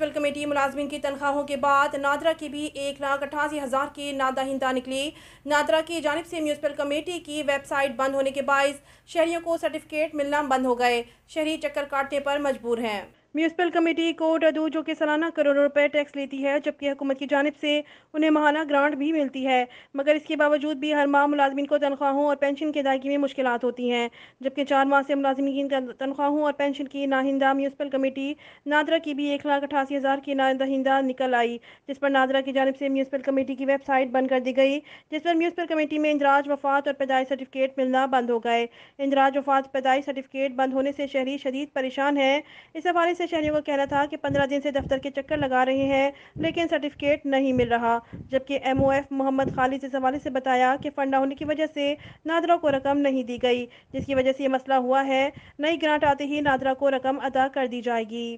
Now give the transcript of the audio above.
municipal committee मुलाजमन की तनख्वाहों के बाद नादरा की भी एक लाख अठासी हज़ार की नादाहिंदा निकली नादरा की जानब से म्यूनसिपल कमेटी की वेबसाइट बंद होने के बायस शहरियों को सर्टिफिकेट मिलना बंद हो गए शहरी चक्कर काटने पर मजबूर हैं म्यूनसिपल कमेटी कोट जो के सालाना करोड़ों रुपए टैक्स लेती है जबकि हुकूमत की जानब से उन्हें महाना ग्रांट भी मिलती है मगर इसके बावजूद भी हर माह मुलाजमन को तनख्वाहों और पेंशन की अदायगी में मुश्किल होती हैं जबकि चार माह से मुलाजमी की तनख्वाहों और पेंशन की नाहिंदा म्यूनसिपल कमेटी नादरा की भी एक लाख अठासी हज़ार की नाहिंदा निकल आई जिस पर नादरा की जानब से म्यूनसिपल कमेटी की वेबसाइट बंद कर दी गई जिस पर म्यूनसिपल कमेटी में इंदराज वफात और पैदाइश सर्टिफिकेट मिलना बंद हो गए इंदराज वफात पैदाइश सर्टिफिकेट बंद होने से शहरी शदीद परेशान है इस हवाले से शहरियों का कहना था कि पंद्रह दिन से दफ्तर के चक्कर लगा रहे हैं लेकिन सर्टिफिकेट नहीं मिल रहा जबकि M O F Mohammad Khalid इस हवाले से बताया कि फंड होने की वजह से नादरा को रकम नहीं दी गई जिसकी वजह से ये मसला हुआ है नई ग्रांट आते ही नादरा को रकम अदा कर दी जाएगी